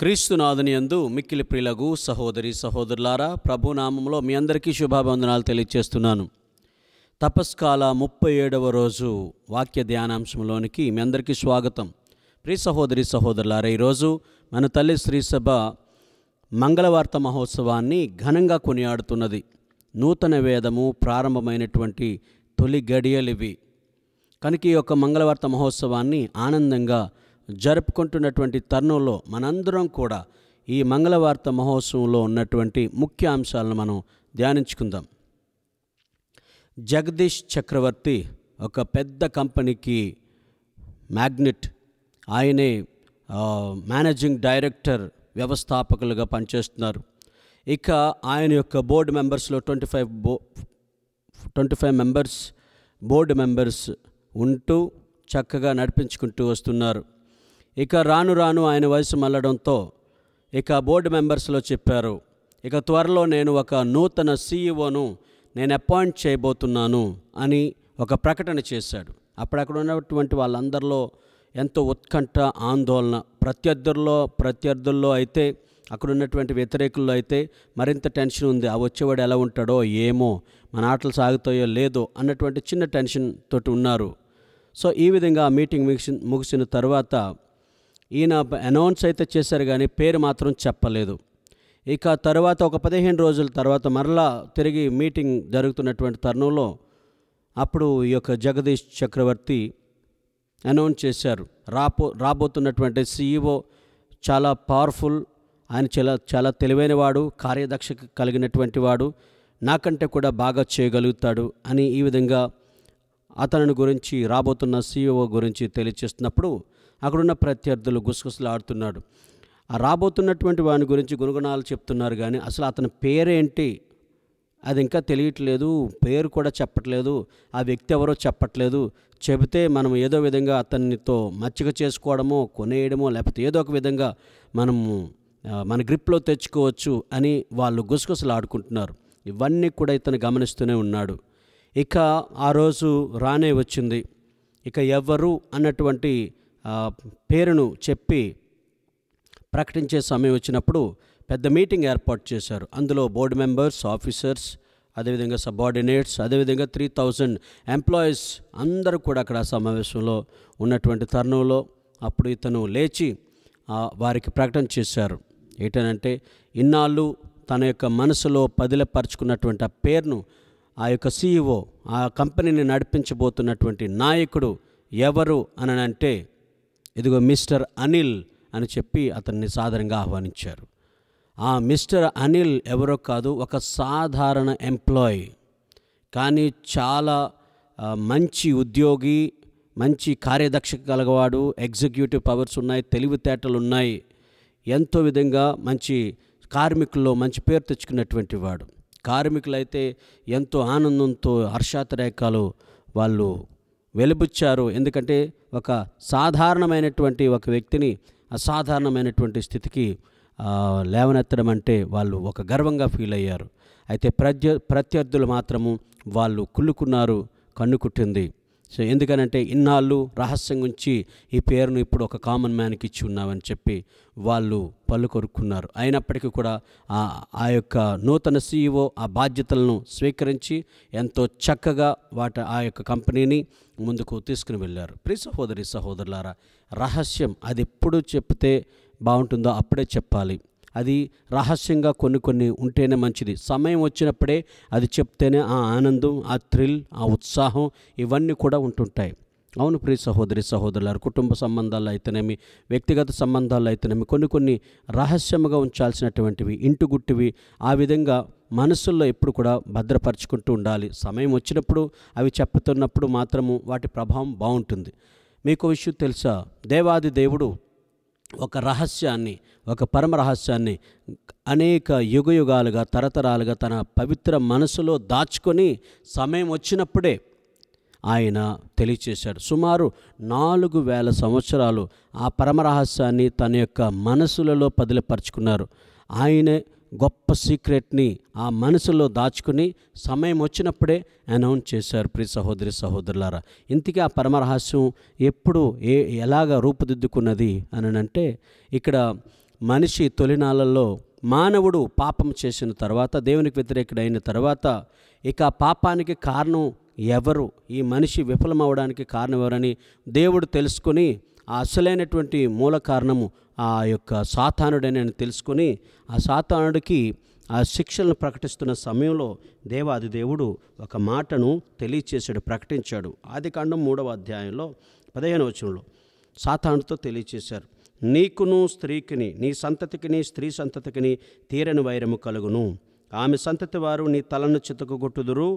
క్రీస్తునాథుని యందు మిక్కిలి ప్రిలగు సహోదరి సహోదరులారా ప్రభునామంలో మీ అందరికీ శుభాభివందనాలు తెలియజేస్తున్నాను తపస్కాల ముప్పై ఏడవ రోజు వాక్య ధ్యానాంశంలోనికి మీ అందరికీ స్వాగతం ప్రియ సహోదరి సహోదరులారా ఈరోజు మన తల్లి శ్రీసభ మంగళవార్త మహోత్సవాన్ని ఘనంగా కొనియాడుతున్నది నూతన వేదము ప్రారంభమైనటువంటి తొలి గడియలివి కనుక ఈ యొక్క మంగళవార్త మహోత్సవాన్ని ఆనందంగా జరుపుకుంటున్నటువంటి తరుణంలో మనందరం కూడా ఈ మంగళవార్త మహోత్సవంలో ఉన్నటువంటి ముఖ్య అంశాలను మనం ధ్యానించుకుందాం జగదీష్ చక్రవర్తి ఒక పెద్ద కంపెనీకి మ్యాగ్నెట్ ఆయనే మేనేజింగ్ డైరెక్టర్ వ్యవస్థాపకులుగా పనిచేస్తున్నారు ఇక ఆయన యొక్క బోర్డు మెంబర్స్లో ట్వంటీ ఫైవ్ బో twenty five members board members ఉంటూ చక్కగా నడిపించుకుంటూ వస్తున్నారు ఇక రాను రాను ఆయన వయసు మళ్ళడంతో ఇక బోర్డు మెంబర్స్లో చెప్పారు ఇక త్వరలో నేను ఒక నూతన సీఈఓను నేను అపాయింట్ చేయబోతున్నాను అని ఒక ప్రకటన చేశాడు అప్పుడక్కడ ఉన్నటువంటి వాళ్ళందరిలో ఎంతో ఉత్కంఠ ఆందోళన ప్రత్యర్థుల్లో ప్రత్యర్థుల్లో అయితే అక్కడ ఉన్నటువంటి వ్యతిరేకుల్లో అయితే మరింత టెన్షన్ ఉంది ఆ వచ్చేవాడు ఎలా ఉంటాడో ఏమో మన ఆటలు సాగుతాయో లేదో అన్నటువంటి చిన్న టెన్షన్ తోటి ఉన్నారు సో ఈ విధంగా ఆ మీటింగ్ ముగిసిన ముగిసిన తర్వాత ఈయన అనౌన్స్ అయితే చేశారు కానీ పేరు మాత్రం చెప్పలేదు ఇక తర్వాత ఒక పదిహేను రోజుల తర్వాత మరలా తిరిగి మీటింగ్ జరుగుతున్నటువంటి తరుణంలో అప్పుడు ఈ యొక్క జగదీష్ చక్రవర్తి అనౌన్స్ చేశారు రాపో రాబోతున్నటువంటి సీఈఓ చాలా పవర్ఫుల్ ఆయన చాలా చాలా తెలివైనవాడు కార్యదక్ష కలిగినటువంటి వాడు నాకంటే కూడా బాగా చేయగలుగుతాడు అని ఈ విధంగా అతనిని గురించి రాబోతున్న సీఈఓ గురించి తెలియచేస్తున్నప్పుడు అక్కడున్న ప్రత్యర్థులు గుసగుసలాడుతున్నాడు ఆ రాబోతున్నటువంటి వాని గురించి గుణగుణాలు చెప్తున్నారు కానీ అసలు అతని పేరేంటి అది ఇంకా తెలియట్లేదు పేరు కూడా చెప్పట్లేదు ఆ వ్యక్తి ఎవరో చెప్పట్లేదు చెబితే మనం ఏదో విధంగా అతనితో మచ్చిక చేసుకోవడమో కొనేయడమో లేకపోతే ఏదో ఒక విధంగా మనము మన గ్రిప్లో తెచ్చుకోవచ్చు అని వాళ్ళు గుసగుసలాడుకుంటున్నారు ఇవన్నీ కూడా ఇతను గమనిస్తూనే ఉన్నాడు ఇక ఆ రోజు రానే వచ్చింది ఇక ఎవరు అన్నటువంటి పేరును చెప్పి ప్రకటించే సమయం వచ్చినప్పుడు పెద్ద మీటింగ్ ఏర్పాటు చేశారు అందులో బోర్డు మెంబర్స్ ఆఫీసర్స్ అదేవిధంగా సబార్డినేట్స్ అదేవిధంగా త్రీ థౌజండ్ ఎంప్లాయీస్ అందరూ కూడా అక్కడ సమావేశంలో ఉన్నటువంటి తరుణంలో అప్పుడు ఇతను లేచి వారికి ప్రకటన చేశారు ఏంటనంటే ఇన్నాళ్ళు తన యొక్క మనసులో పదిలపరుచుకున్నటువంటి ఆ పేరును ఆ యొక్క సీఈఓ e ఆ కంపెనీని నడిపించబోతున్నటువంటి నాయకుడు ఎవరు అని అంటే ఇదిగో మిస్టర్ అనిల్ అని చెప్పి అతన్ని సాధారణంగా ఆహ్వానించారు ఆ మిస్టర్ అనిల్ ఎవరో కాదు ఒక సాధారణ ఎంప్లాయీ కానీ చాలా మంచి ఉద్యోగి మంచి కార్యదక్ష కలగవాడు ఎగ్జిక్యూటివ్ పవర్స్ ఉన్నాయి తెలివితేటలు ఉన్నాయి ఎంతో విధంగా మంచి కార్మికుల్లో మంచి పేరు తెచ్చుకున్నటువంటి వాడు కార్మికులైతే ఎంతో ఆనందంతో హర్షాతరేకాలు వాళ్ళు వెలిబుచ్చారు ఎందుకంటే ఒక సాధారణమైనటువంటి ఒక వ్యక్తిని అసాధారణమైనటువంటి స్థితికి లేవనెత్తడం అంటే వాళ్ళు ఒక గర్వంగా ఫీల్ అయ్యారు అయితే ప్రత్య ప్రత్యర్థులు మాత్రము వాళ్ళు కుళ్ళుకున్నారు కన్ను కుట్టింది సో ఎందుకనంటే ఇన్నాళ్ళు రహస్యం గురించి ఈ పేరును ఇప్పుడు ఒక కామన్ మ్యాన్కి ఇచ్చి ఉన్నామని చెప్పి వాళ్ళు పళ్ళు కొరుక్కున్నారు అయినప్పటికీ కూడా ఆ ఆ యొక్క నూతన సీఈఓ e ఆ బాధ్యతలను స్వీకరించి ఎంతో చక్కగా వాటి ఆ యొక్క కంపెనీని ముందుకు తీసుకుని వెళ్ళారు ప్రీ సహోదరి సహోదరులారా రహస్యం అది ఎప్పుడు చెప్తే బాగుంటుందో అప్పుడే చెప్పాలి అది రహస్యంగా కొన్ని కొన్ని ఉంటేనే మంచిది సమయం వచ్చినప్పుడే అది చెప్తేనే ఆ ఆనందం ఆ థ్రిల్ ఆ ఉత్సాహం ఇవన్నీ కూడా ఉంటుంటాయి అవును ప్రియ సహోదరి సహోదరులారు కుటుంబ సంబంధాలు అయితేనేమి వ్యక్తిగత సంబంధాలు అయితేనేమి కొన్ని కొన్ని రహస్యముగా ఉంచాల్సినటువంటివి ఇంటి గుట్టివి ఆ విధంగా మనసుల్లో ఎప్పుడు కూడా భద్రపరచుకుంటూ ఉండాలి సమయం వచ్చినప్పుడు అవి చెప్పుతున్నప్పుడు మాత్రము వాటి ప్రభావం బాగుంటుంది మీకు విషయం తెలుసా దేవాది దేవుడు ఒక రహస్యాన్ని ఒక పరమ రహస్యాన్ని అనేక యుగ యుగాలుగా తరతరాలుగా తన పవిత్ర మనసులో దాచుకొని సమయం వచ్చినప్పుడే ఆయన తెలియచేశాడు సుమారు నాలుగు వేల సంవత్సరాలు ఆ పరమరహస్యాన్ని తన యొక్క మనసులలో పదిలపరుచుకున్నారు ఆయనే గొప్ప సీక్రెట్ని ఆ మనసులో దాచుకుని సమయం వచ్చినప్పుడే అనౌన్స్ చేశారు ప్రి సహోదరి సహోదరులారా ఇంతకీ ఆ పరమరహస్యం ఎప్పుడు ఏ ఎలాగ రూపుదిద్దుకున్నది అని అంటే ఇక్కడ మనిషి తొలినాలలో మానవుడు పాపం చేసిన తర్వాత దేవునికి వ్యతిరేకుడైన తర్వాత ఇక పాపానికి కారణం ఎవరు ఈ మనిషి విఫలమవడానికి కారణం ఎవరని దేవుడు తెలుసుకుని ఆ అసలైనటువంటి మూల కారణము ఆ యొక్క సాతానుడని నేను తెలుసుకొని ఆ సాతానుడికి ఆ శిక్షలను ప్రకటిస్తున్న సమయంలో దేవాది దేవుడు ఒక మాటను తెలియచేశాడు ప్రకటించాడు ఆది కాండం మూడవ అధ్యాయంలో పదిహేను వచనంలో సాతానుడితో తెలియచేశారు నీకును స్త్రీకిని నీ సంతతికిని స్త్రీ సంతతికిని తీరని వైరము కలుగును ఆమె సంతతి వారు నీ తలను చితకగొట్టుదురు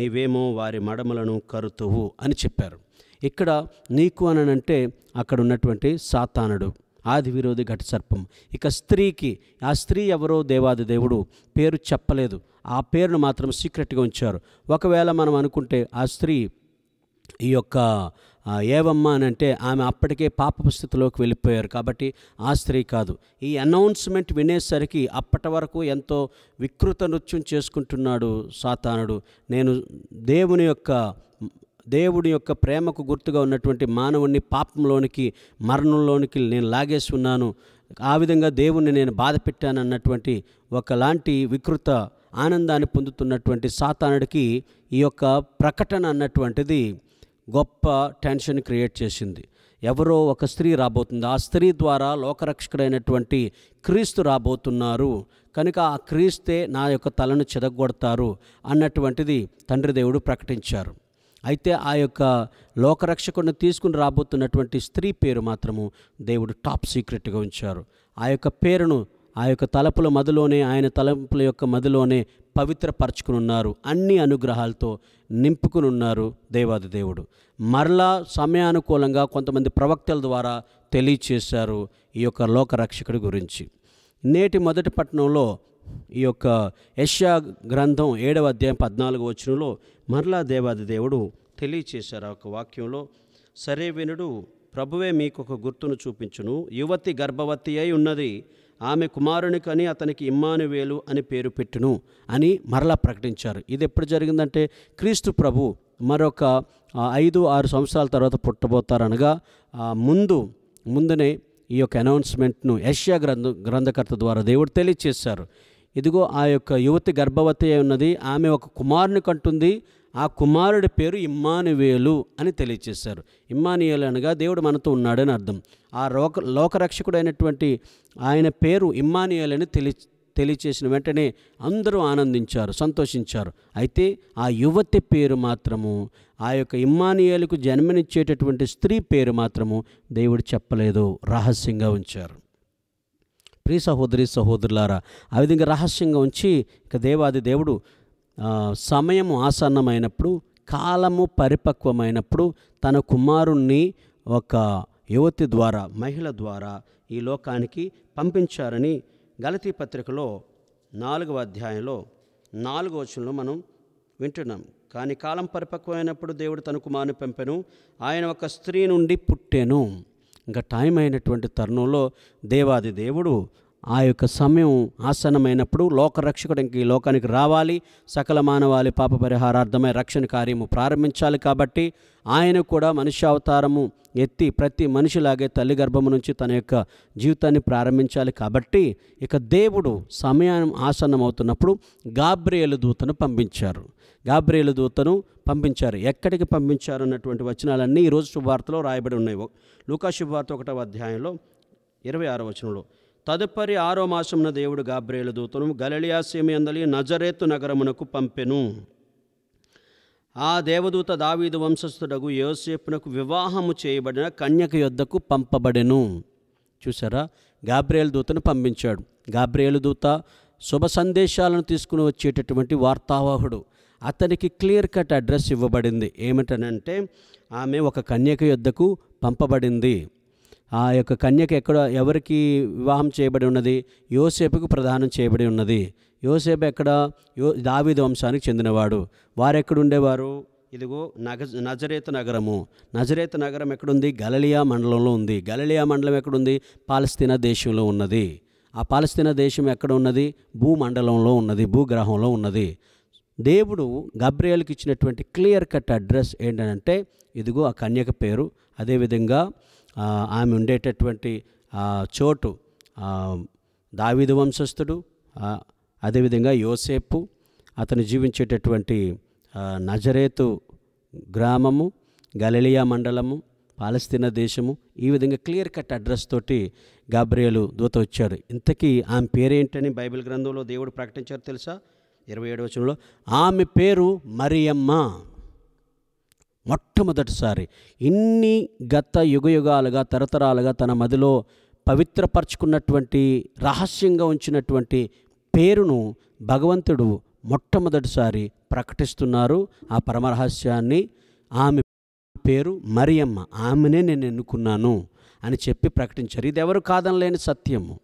నీవేమో వారి మడమలను కరుతువు అని చెప్పారు ఇక్కడ నీకు అనంటే అక్కడ ఉన్నటువంటి సాతానుడు ఆది విరోధి ఘట సర్పం ఇక స్త్రీకి ఆ స్త్రీ ఎవరో దేవాది దేవుడు పేరు చెప్పలేదు ఆ పేరును మాత్రం సీక్రెట్గా ఉంచారు ఒకవేళ మనం అనుకుంటే ఆ స్త్రీ ఈ యొక్క ఏవమ్మ అని అంటే ఆమె అప్పటికే పాప స్థితిలోకి వెళ్ళిపోయారు కాబట్టి ఆ స్త్రీ కాదు ఈ అనౌన్స్మెంట్ వినేసరికి అప్పటి వరకు ఎంతో వికృత నృత్యం చేసుకుంటున్నాడు సాతానుడు నేను దేవుని యొక్క దేవుడి యొక్క ప్రేమకు గుర్తుగా ఉన్నటువంటి మానవుణ్ణి పాపంలోనికి మరణంలోనికి నేను లాగేసి ఉన్నాను ఆ విధంగా దేవుణ్ణి నేను బాధ పెట్టానన్నటువంటి ఒకలాంటి వికృత ఆనందాన్ని పొందుతున్నటువంటి సాతానుడికి ఈ యొక్క ప్రకటన అన్నటువంటిది గొప్ప టెన్షన్ క్రియేట్ చేసింది ఎవరో ఒక స్త్రీ రాబోతుంది ఆ స్త్రీ ద్వారా లోకరక్షకుడైనటువంటి క్రీస్తు రాబోతున్నారు కనుక ఆ క్రీస్తే నా యొక్క తలను చెదగొడతారు అన్నటువంటిది తండ్రి దేవుడు ప్రకటించారు అయితే ఆ యొక్క లోకరక్షకుడిని తీసుకుని రాబోతున్నటువంటి స్త్రీ పేరు మాత్రము దేవుడు టాప్ సీక్రెట్గా ఉంచారు ఆ యొక్క పేరును ఆ యొక్క తలపుల మదిలోనే ఆయన తలపుల యొక్క మదిలోనే ఉన్నారు అన్ని అనుగ్రహాలతో నింపుకుని ఉన్నారు దేవాది దేవుడు మరలా సమయానుకూలంగా కొంతమంది ప్రవక్తల ద్వారా తెలియచేశారు ఈ యొక్క లోకరక్షకుడి గురించి నేటి మొదటి పట్టణంలో ఈ యొక్క యష్యా గ్రంథం ఏడవ అధ్యాయం పద్నాలుగు వచనంలో మరలా దేవాది దేవుడు తెలియచేశారు ఒక వాక్యంలో సరే వినుడు ప్రభువే మీకు ఒక గుర్తును చూపించును యువతి గర్భవతి అయి ఉన్నది ఆమె కుమారుని కని అతనికి ఇమ్మానువేలు అని పేరు పెట్టును అని మరలా ప్రకటించారు ఇది ఎప్పుడు జరిగిందంటే క్రీస్తు ప్రభు మరొక ఐదు ఆరు సంవత్సరాల తర్వాత పుట్టబోతారనగా ముందు ముందునే ఈ యొక్క అనౌన్స్మెంట్ను యష్యా గ్రంథ గ్రంథకర్త ద్వారా దేవుడు తెలియచేశారు ఇదిగో ఆ యొక్క యువతి గర్భవతి అయి ఉన్నది ఆమె ఒక కుమారుని కంటుంది ఆ కుమారుడి పేరు ఇమ్మానువేలు అని తెలియచేశారు ఇమ్మానియేలు అనగా దేవుడు మనతో ఉన్నాడని అర్థం ఆ లోక లోకరక్షకుడైనటువంటి ఆయన పేరు ఇమ్మానియేలు అని తెలి తెలియచేసిన వెంటనే అందరూ ఆనందించారు సంతోషించారు అయితే ఆ యువతి పేరు మాత్రము ఆ యొక్క ఇమ్మానియేలకు జన్మనిచ్చేటటువంటి స్త్రీ పేరు మాత్రము దేవుడు చెప్పలేదు రహస్యంగా ఉంచారు ప్రియ సహోదరి సహోదరులారా ఆ విధంగా రహస్యంగా ఉంచి ఇక దేవాది దేవుడు సమయము ఆసన్నమైనప్పుడు కాలము పరిపక్వమైనప్పుడు తన కుమారుణ్ణి ఒక యువతి ద్వారా మహిళ ద్వారా ఈ లోకానికి పంపించారని గలతీ పత్రికలో నాలుగవ అధ్యాయంలో నాలుగో వచనంలో మనం వింటున్నాం కానీ కాలం పరిపక్వమైనప్పుడు దేవుడు తన కుమారుని పంపాను ఆయన ఒక స్త్రీ నుండి పుట్టాను ఇంకా టైం అయినటువంటి తరుణంలో దేవాది దేవుడు ఆ యొక్క సమయం ఆసన్నమైనప్పుడు లోకరక్షకుడు ఇంక ఈ లోకానికి రావాలి సకల మానవాళి పాప పరిహారార్థమై రక్షణ కార్యము ప్రారంభించాలి కాబట్టి ఆయన కూడా మనిషి అవతారము ఎత్తి ప్రతి మనిషిలాగే తల్లి గర్భము నుంచి తన యొక్క జీవితాన్ని ప్రారంభించాలి కాబట్టి ఇక దేవుడు సమయం ఆసన్నమవుతున్నప్పుడు గాబ్రియలు దూతను పంపించారు గాబ్రియలు దూతను పంపించారు ఎక్కడికి పంపించారు అన్నటువంటి వచనాలన్నీ ఈరోజు శుభవార్తలో రాయబడి ఉన్నాయి లూకా శుభార్త ఒకటవ అధ్యాయంలో ఇరవై ఆరో వచనంలో తదుపరి ఆరో మాసమున దేవుడు గాబ్రేలు దూతను గలలియాసీమియందలి నజరేతు నగరమునకు పంపెను ఆ దేవదూత దావీదు వంశస్థుడగు యోసేపునకు వివాహము చేయబడిన కన్యక యొద్దకు పంపబడెను చూసారా గాబ్రేలు దూతను పంపించాడు గాబ్రేలు దూత శుభ సందేశాలను తీసుకుని వచ్చేటటువంటి వార్తావాహుడు అతనికి క్లియర్ కట్ అడ్రస్ ఇవ్వబడింది ఏమిటనంటే ఆమె ఒక కన్యక యొద్దకు పంపబడింది ఆ యొక్క కన్యక ఎక్కడ ఎవరికి వివాహం చేయబడి ఉన్నది యోసేపుకు ప్రధానం చేయబడి ఉన్నది యోసేపు ఎక్కడ యో దావీదు వంశానికి చెందినవాడు వారు ఎక్కడుండేవారు ఇదిగో నగ నజరేత నగరము నజరేత నగరం ఎక్కడుంది గలలియా మండలంలో ఉంది గలలియా మండలం ఎక్కడుంది పాలస్తీనా దేశంలో ఉన్నది ఆ పాలస్తీనా దేశం ఎక్కడ ఉన్నది భూమండలంలో ఉన్నది భూగ్రహంలో ఉన్నది దేవుడు గబ్రియేల్కి ఇచ్చినటువంటి క్లియర్ కట్ అడ్రస్ ఏంటంటే ఇదిగో ఆ కన్యక పేరు అదేవిధంగా ఆమె ఉండేటటువంటి చోటు దావిదు వంశస్థుడు అదేవిధంగా యోసేపు అతను జీవించేటటువంటి నజరేతు గ్రామము గలలియా మండలము పాలస్తీనా దేశము ఈ విధంగా క్లియర్ కట్ అడ్రస్ తోటి గాబ్రియలు దూత వచ్చారు ఇంతకీ ఆమె పేరేంటని బైబిల్ గ్రంథంలో దేవుడు ప్రకటించారు తెలుసా ఇరవై ఏడవచనంలో ఆమె పేరు మరియమ్మ మొట్టమొదటిసారి ఇన్ని గత యుగయుగాలుగా తరతరాలుగా తన మదిలో పవిత్రపరచుకున్నటువంటి రహస్యంగా ఉంచినటువంటి పేరును భగవంతుడు మొట్టమొదటిసారి ప్రకటిస్తున్నారు ఆ పరమరహస్యాన్ని ఆమె పేరు మరియమ్మ ఆమెనే నేను ఎన్నుకున్నాను అని చెప్పి ప్రకటించారు ఇది ఎవరు కాదనలేని సత్యము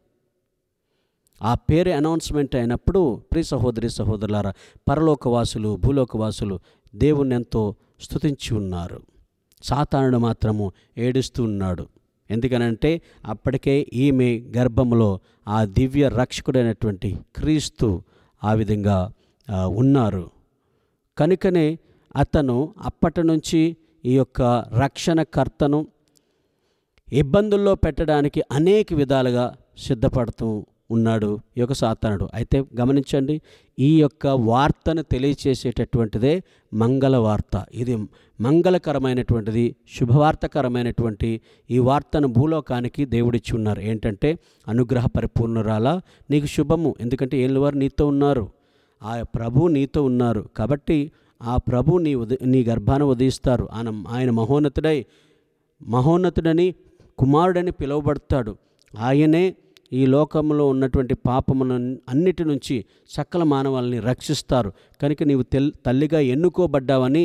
ఆ పేరు అనౌన్స్మెంట్ అయినప్పుడు ప్రి సహోదరి సహోదరులారా పరలోకవాసులు భూలోకవాసులు దేవుణ్ణి ఎంతో స్థుతించి ఉన్నారు సాతానుడు మాత్రము ఏడుస్తూ ఉన్నాడు ఎందుకనంటే అప్పటికే ఈమె గర్భంలో ఆ దివ్య రక్షకుడైనటువంటి క్రీస్తు ఆ విధంగా ఉన్నారు కనుకనే అతను అప్పటి నుంచి ఈ యొక్క రక్షణకర్తను ఇబ్బందుల్లో పెట్టడానికి అనేక విధాలుగా సిద్ధపడుతూ ఉన్నాడు ఈ యొక్క సాతానుడు అయితే గమనించండి ఈ యొక్క వార్తను తెలియచేసేటటువంటిదే మంగళ వార్త ఇది మంగళకరమైనటువంటిది శుభవార్తకరమైనటువంటి ఈ వార్తను భూలోకానికి దేవుడిచ్చి ఉన్నారు ఏంటంటే అనుగ్రహ పరిపూర్ణురాల నీకు శుభము ఎందుకంటే ఏళ్ళవారు నీతో ఉన్నారు ఆ ప్రభు నీతో ఉన్నారు కాబట్టి ఆ ప్రభు నీ ఉద నీ గర్భాన ఉదయిస్తారు ఆయన ఆయన మహోన్నతుడై మహోన్నతుడని కుమారుడని పిలువబడతాడు ఆయనే ఈ లోకంలో ఉన్నటువంటి పాపమును అన్నిటి నుంచి సకల మానవాల్ని రక్షిస్తారు కనుక నీవు తెల్ తల్లిగా ఎన్నుకోబడ్డావని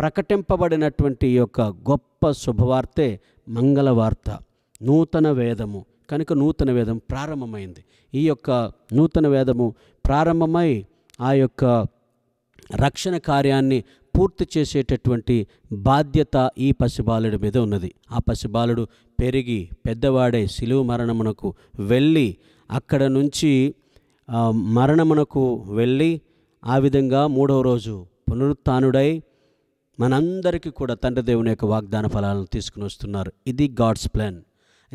ప్రకటింపబడినటువంటి యొక్క గొప్ప శుభవార్తే మంగళవార్త నూతన వేదము కనుక నూతన వేదం ప్రారంభమైంది ఈ యొక్క నూతన వేదము ప్రారంభమై ఆ యొక్క రక్షణ కార్యాన్ని పూర్తి చేసేటటువంటి బాధ్యత ఈ పసిబాలుడి మీద ఉన్నది ఆ పసిబాలుడు పెరిగి పెద్దవాడే సిలువు మరణమునకు వెళ్ళి అక్కడ నుంచి మరణమునకు వెళ్ళి ఆ విధంగా మూడవ రోజు పునరుత్డై మనందరికీ కూడా తండ్రి దేవుని యొక్క వాగ్దాన ఫలాలను తీసుకుని వస్తున్నారు ఇది గాడ్స్ ప్లాన్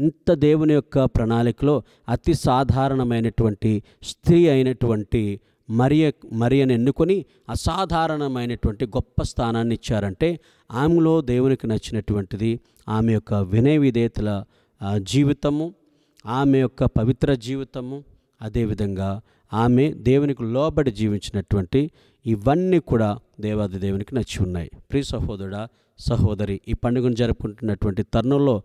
ఇంత దేవుని యొక్క ప్రణాళికలో అతి సాధారణమైనటువంటి స్త్రీ అయినటువంటి మరియ మరియను ఎన్నుకొని అసాధారణమైనటువంటి గొప్ప స్థానాన్ని ఇచ్చారంటే ఆమెలో దేవునికి నచ్చినటువంటిది ఆమె యొక్క వినయ విధేతల జీవితము ఆమె యొక్క పవిత్ర జీవితము అదేవిధంగా ఆమె దేవునికి లోబడి జీవించినటువంటి ఇవన్నీ కూడా దేవాది దేవునికి నచ్చి ఉన్నాయి ప్రియ సహోదరుడా సహోదరి ఈ పండుగను జరుపుకుంటున్నటువంటి తరుణంలో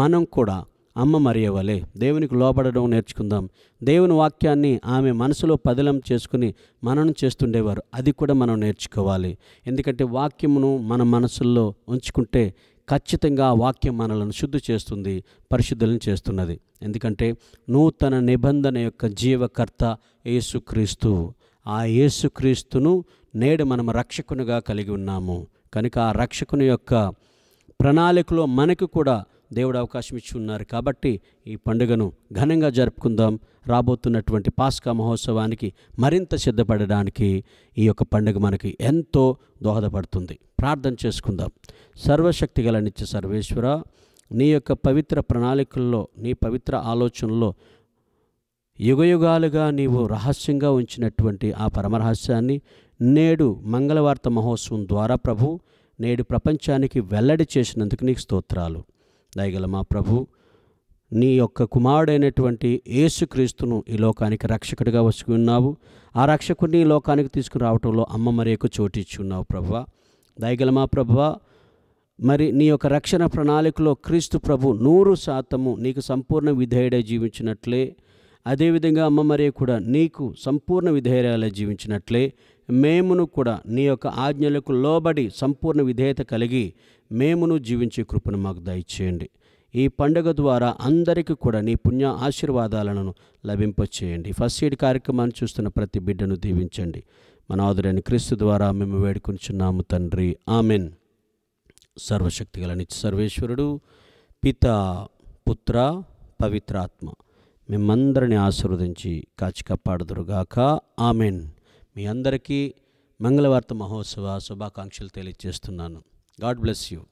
మనం కూడా అమ్మ మరియ వలె దేవునికి లోపడడం నేర్చుకుందాం దేవుని వాక్యాన్ని ఆమె మనసులో పదిలం చేసుకుని మననం చేస్తుండేవారు అది కూడా మనం నేర్చుకోవాలి ఎందుకంటే వాక్యమును మన మనసుల్లో ఉంచుకుంటే ఖచ్చితంగా ఆ వాక్యం మనలను శుద్ధి చేస్తుంది పరిశుద్ధులను చేస్తున్నది ఎందుకంటే నూతన నిబంధన యొక్క జీవకర్త యేసుక్రీస్తు ఆ యేసుక్రీస్తును నేడు మనం రక్షకునిగా కలిగి ఉన్నాము కనుక ఆ రక్షకుని యొక్క ప్రణాళికలో మనకు కూడా దేవుడు అవకాశం ఇచ్చి ఉన్నారు కాబట్టి ఈ పండుగను ఘనంగా జరుపుకుందాం రాబోతున్నటువంటి పాస్కా మహోత్సవానికి మరింత సిద్ధపడడానికి ఈ యొక్క పండుగ మనకి ఎంతో దోహదపడుతుంది ప్రార్థన చేసుకుందాం సర్వశక్తి గల నిత్య సర్వేశ్వర నీ యొక్క పవిత్ర ప్రణాళికల్లో నీ పవిత్ర ఆలోచనలో యుగయుగాలుగా నీవు రహస్యంగా ఉంచినటువంటి ఆ పరమరహస్యాన్ని నేడు మంగళవార్త మహోత్సవం ద్వారా ప్రభు నేడు ప్రపంచానికి వెల్లడి చేసినందుకు నీకు స్తోత్రాలు దయగల మా ప్రభు నీ యొక్క కుమారుడైనటువంటి యేసుక్రీస్తును ఈ లోకానికి రక్షకుడిగా వసుకున్నావు ఆ రక్షకుడిని ఈ లోకానికి తీసుకురావటంలో అమ్మ మరి ఎక్కువ ఉన్నావు ప్రభు దయగల మా ప్రభు మరి నీ యొక్క రక్షణ ప్రణాళికలో క్రీస్తు ప్రభు నూరు శాతము నీకు సంపూర్ణ విధేయుడై జీవించినట్లే అదేవిధంగా అమ్మ మరే కూడా నీకు సంపూర్ణ విధేయురాలే జీవించినట్లే మేమును కూడా నీ యొక్క ఆజ్ఞలకు లోబడి సంపూర్ణ విధేయత కలిగి మేమును జీవించే కృపను మాకు దయచేయండి ఈ పండుగ ద్వారా అందరికీ కూడా నీ పుణ్య ఆశీర్వాదాలను లభింపచేయండి ఫస్ట్ ఎయిడ్ కార్యక్రమాన్ని చూస్తున్న ప్రతి బిడ్డను దీవించండి మన ఆదురైన క్రీస్తు ద్వారా మేము చున్నాము తండ్రి ఆమెన్ సర్వశక్తి గల నిత్య సర్వేశ్వరుడు పిత పుత్ర పవిత్రాత్మ మిమ్మందరిని ఆశీర్వదించి కాచి కాపాడుదురుగాక ఆమెన్ మీ అందరికీ మంగళవార్త మహోత్సవ శుభాకాంక్షలు తెలియజేస్తున్నాను గాడ్ బ్లెస్ యూ